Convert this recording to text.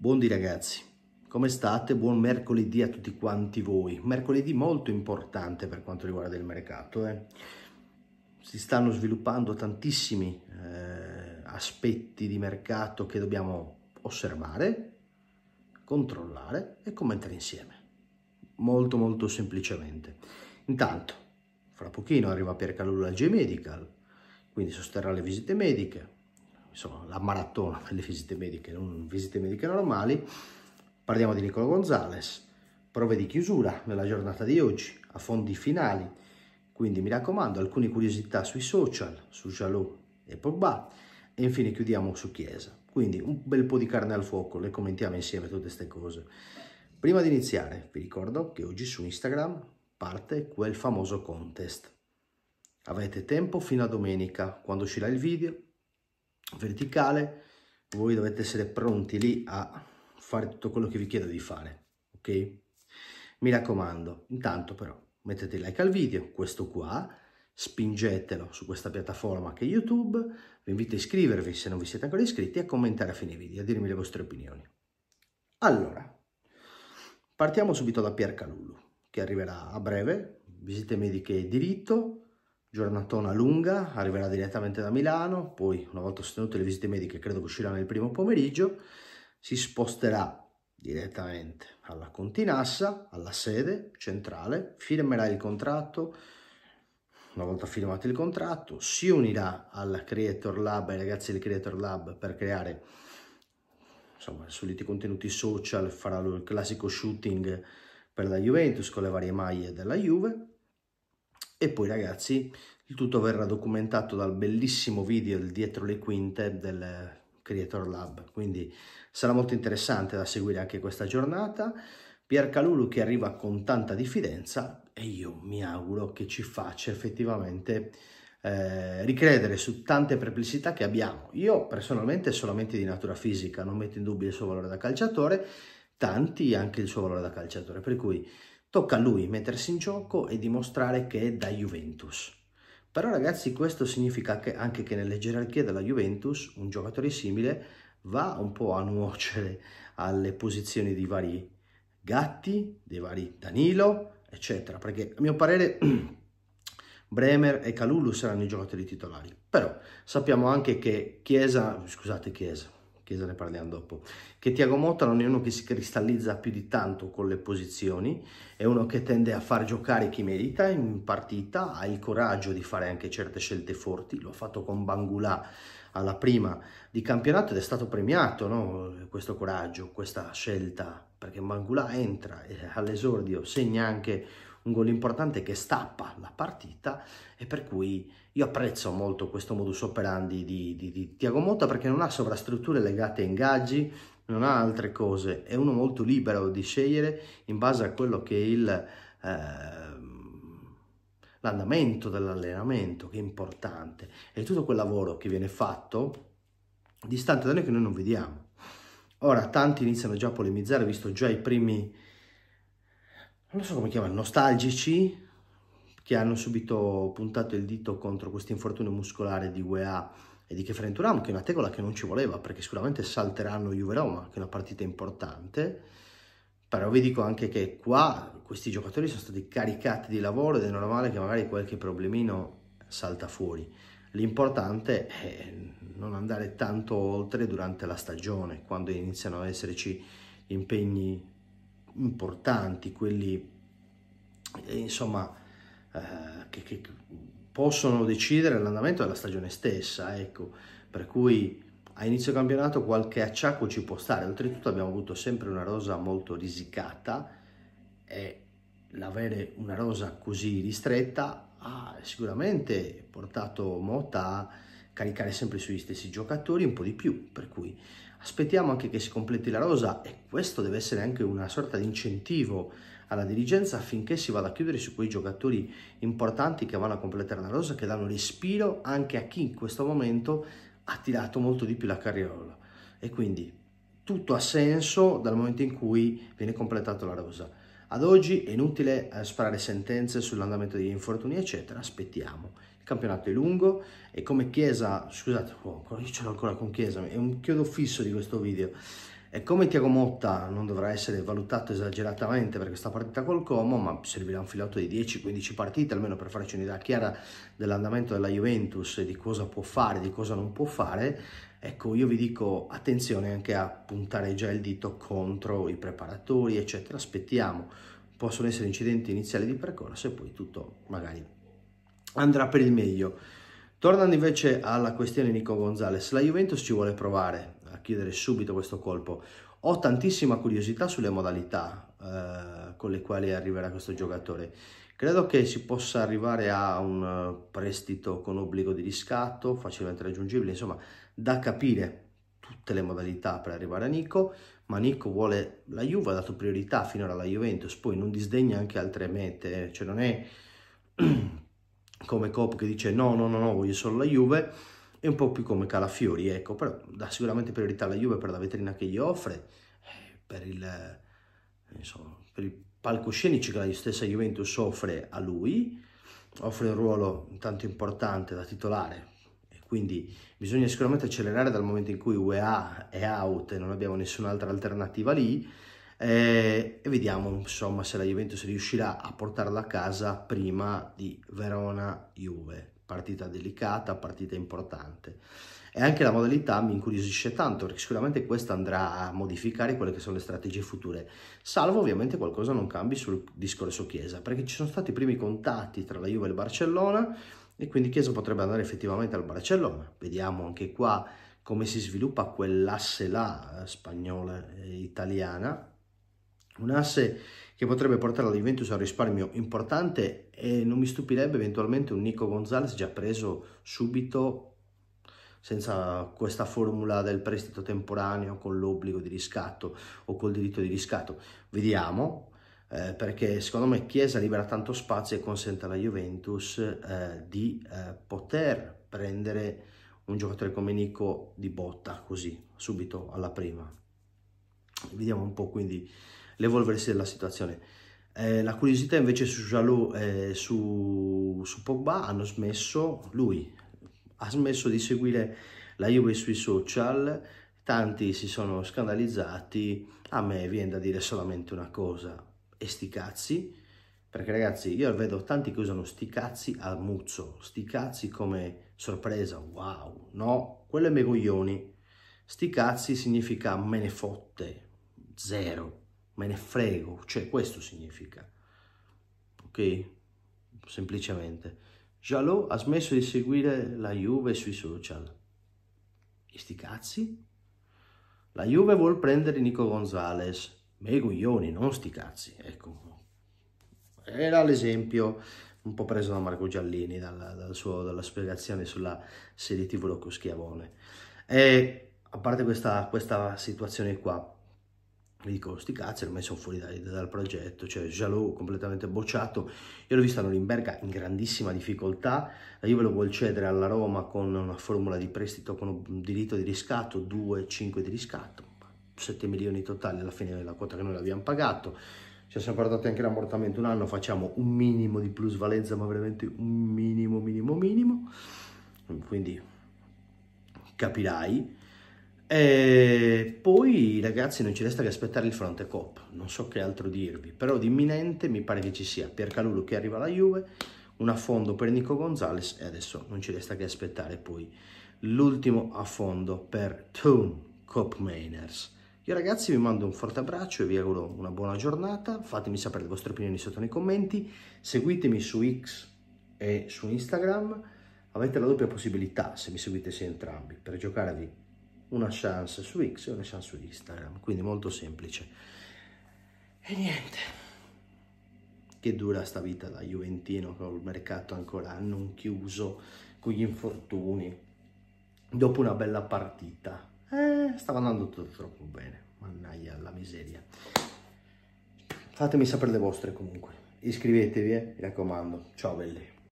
Buondì ragazzi, come state? Buon mercoledì a tutti quanti voi. Mercoledì molto importante per quanto riguarda il mercato. Eh? Si stanno sviluppando tantissimi eh, aspetti di mercato che dobbiamo osservare, controllare e commentare insieme. Molto molto semplicemente. Intanto, fra pochino arriva Piercalulla G-Medical, quindi sosterrà le visite mediche, insomma, la maratona delle visite mediche, non visite mediche normali. Parliamo di Nicola Gonzales, prove di chiusura nella giornata di oggi, a fondi finali. Quindi mi raccomando, alcune curiosità sui social, su Jalou e Pogba. E infine chiudiamo su Chiesa. Quindi un bel po' di carne al fuoco, le commentiamo insieme tutte queste cose. Prima di iniziare, vi ricordo che oggi su Instagram parte quel famoso contest. Avete tempo fino a domenica, quando uscirà il video, verticale, voi dovete essere pronti lì a fare tutto quello che vi chiedo di fare, ok? Mi raccomando, intanto però mettete like al video, questo qua, spingetelo su questa piattaforma che è YouTube, vi invito a iscrivervi se non vi siete ancora iscritti e a commentare a fine video, a dirmi le vostre opinioni. Allora, partiamo subito da Pier Calullo, che arriverà a breve, visite mediche diritto, giornatona lunga, arriverà direttamente da Milano, poi una volta sostenute le visite mediche credo che uscirà nel primo pomeriggio, si sposterà direttamente alla Continassa, alla sede centrale, firmerà il contratto, una volta firmato il contratto si unirà al Creator Lab, ai ragazzi del Creator Lab per creare insomma, i soliti contenuti social, farà il classico shooting per la Juventus con le varie maglie della Juve, e poi ragazzi, il tutto verrà documentato dal bellissimo video del dietro le quinte del Creator Lab, quindi sarà molto interessante da seguire anche questa giornata. Pier Calulu che arriva con tanta diffidenza e io mi auguro che ci faccia effettivamente eh, ricredere su tante perplessità che abbiamo. Io personalmente solamente di natura fisica, non metto in dubbio il suo valore da calciatore, tanti anche il suo valore da calciatore, per cui Tocca a lui mettersi in gioco e dimostrare che è da Juventus. Però ragazzi questo significa che anche che nelle gerarchie della Juventus un giocatore simile va un po' a nuocere alle posizioni di vari Gatti, dei vari Danilo, eccetera. Perché a mio parere Bremer e Calulu saranno i giocatori titolari. Però sappiamo anche che Chiesa, scusate Chiesa, Chiesa ne parliamo dopo, che Tiago Motta non è uno che si cristallizza più di tanto con le posizioni, è uno che tende a far giocare chi merita in partita, ha il coraggio di fare anche certe scelte forti, lo ha fatto con Bangulà alla prima di campionato ed è stato premiato no? questo coraggio, questa scelta, perché Bangulà entra all'esordio, segna anche un gol importante che stappa la partita e per cui io apprezzo molto questo modus operandi di, di, di Tiago Motta perché non ha sovrastrutture legate a ingaggi, non ha altre cose, è uno molto libero di scegliere in base a quello che è il... Eh, l'andamento dell'allenamento, che è importante, e tutto quel lavoro che viene fatto distante da noi che noi non vediamo. Ora tanti iniziano già a polemizzare, visto già i primi non so come chiamare, nostalgici, che hanno subito puntato il dito contro questo infortunio muscolare di UEA e di Kefren Turam, che è una tegola che non ci voleva, perché sicuramente salteranno Juve-Roma, che è una partita importante, però vi dico anche che qua questi giocatori sono stati caricati di lavoro ed è normale che magari qualche problemino salta fuori. L'importante è non andare tanto oltre durante la stagione, quando iniziano ad esserci impegni importanti, quelli eh, insomma eh, che, che, possono decidere l'andamento della stagione stessa, ecco, per cui a inizio campionato qualche acciacco ci può stare, oltretutto abbiamo avuto sempre una rosa molto risicata e l'avere una rosa così ristretta ha sicuramente portato Mota a caricare sempre sugli stessi giocatori un po' di più, per cui Aspettiamo anche che si completi la rosa e questo deve essere anche una sorta di incentivo alla dirigenza affinché si vada a chiudere su quei giocatori importanti che vanno a completare la rosa, che danno respiro anche a chi in questo momento ha tirato molto di più la carriola. E quindi tutto ha senso dal momento in cui viene completata la rosa. Ad oggi è inutile eh, sparare sentenze sull'andamento degli infortuni, eccetera, aspettiamo. Il campionato è lungo e come Chiesa, scusate, oh, io ce l'ho ancora con Chiesa, è un chiodo fisso di questo video. E come Tiago Motta non dovrà essere valutato esageratamente per questa partita col Como, ma servirà un filotto di 10-15 partite almeno per farci un'idea chiara dell'andamento della Juventus e di cosa può fare, di cosa non può fare, ecco io vi dico attenzione anche a puntare già il dito contro i preparatori, eccetera. Aspettiamo, possono essere incidenti iniziali di percorso e poi tutto magari andrà per il meglio. Tornando invece alla questione Nico Gonzalez, la Juventus ci vuole provare, a chiudere subito questo colpo. Ho tantissima curiosità sulle modalità eh, con le quali arriverà questo giocatore. Credo che si possa arrivare a un prestito con obbligo di riscatto, facilmente raggiungibile, insomma, da capire tutte le modalità per arrivare a Nico, ma Nico vuole la Juve, ha dato priorità finora alla Juventus, poi non disdegna anche altre mete, eh. cioè non è come Coppa che dice no, no, no, no, voglio solo la Juve, è un po' più come Calafiori, ecco, però dà sicuramente priorità alla Juve per la vetrina che gli offre, eh, per il, insomma, per il palcoscenici che la stessa Juventus offre a lui, offre un ruolo tanto importante da titolare, quindi bisogna sicuramente accelerare dal momento in cui UEA è out e non abbiamo nessun'altra alternativa lì, eh, e vediamo insomma se la Juventus riuscirà a portarla a casa prima di Verona-Juve partita delicata, partita importante. E anche la modalità mi incuriosisce tanto, perché sicuramente questa andrà a modificare quelle che sono le strategie future, salvo ovviamente qualcosa non cambi sul discorso Chiesa, perché ci sono stati i primi contatti tra la Juve e il Barcellona, e quindi Chiesa potrebbe andare effettivamente al Barcellona. Vediamo anche qua come si sviluppa quell'asse là eh, spagnola e italiana, un asse che potrebbe portare la Juventus a un risparmio importante e non mi stupirebbe eventualmente un Nico Gonzalez già preso subito senza questa formula del prestito temporaneo con l'obbligo di riscatto o col diritto di riscatto. Vediamo, eh, perché secondo me Chiesa libera tanto spazio e consente alla Juventus eh, di eh, poter prendere un giocatore come Nico di botta così, subito alla prima. Vediamo un po' quindi l'evolversi della situazione. Eh, la curiosità invece su Jalou e eh, su, su, Pogba hanno smesso, lui ha smesso di seguire la Juve sui social, tanti si sono scandalizzati, a me viene da dire solamente una cosa, e sti cazzi, perché ragazzi io vedo tanti che usano sti cazzi a muzzo, sti cazzi come sorpresa, wow, no, quello è me coglioni, sti cazzi significa me ne fotte, zero, me ne frego, cioè questo significa, ok? Semplicemente. Jalot ha smesso di seguire la Juve sui social. E sti cazzi? La Juve vuol prendere Nico Gonzales. Me coglioni, non sti cazzi, ecco. Era l'esempio un po' preso da Marco Giallini, dalla, dal suo, dalla spiegazione sulla serie TV Rocco Schiavone. E a parte questa, questa situazione qua, mi dicono sti cazzi ormai sono fuori dal, dal progetto cioè Jalot completamente bocciato io l'ho visto a Norimberga in grandissima difficoltà io ve lo vuol cedere alla Roma con una formula di prestito con un diritto di riscatto 2-5 di riscatto 7 milioni totali alla fine della quota che noi l'abbiamo pagato ci siamo portati anche l'ammortamento un anno facciamo un minimo di plusvalenza ma veramente un minimo minimo minimo quindi capirai e eh, poi ragazzi non ci resta che aspettare il fronte cop, non so che altro dirvi, però di imminente mi pare che ci sia Piercalulu che arriva alla Juve, un affondo per Nico Gonzalez e adesso non ci resta che aspettare poi l'ultimo affondo per Toon Cop Mainers. Io ragazzi vi mando un forte abbraccio e vi auguro una buona giornata, fatemi sapere le vostre opinioni sotto nei commenti, seguitemi su X e su Instagram, avete la doppia possibilità se mi seguite sia entrambi per giocarvi una chance su X e una chance su Instagram, quindi molto semplice. E niente, che dura sta vita da Juventino con il mercato ancora non chiuso, con gli infortuni, dopo una bella partita. Eh, stava andando tutto troppo bene, Mannaggia la miseria. Fatemi sapere le vostre comunque, iscrivetevi, eh, mi raccomando, ciao belli.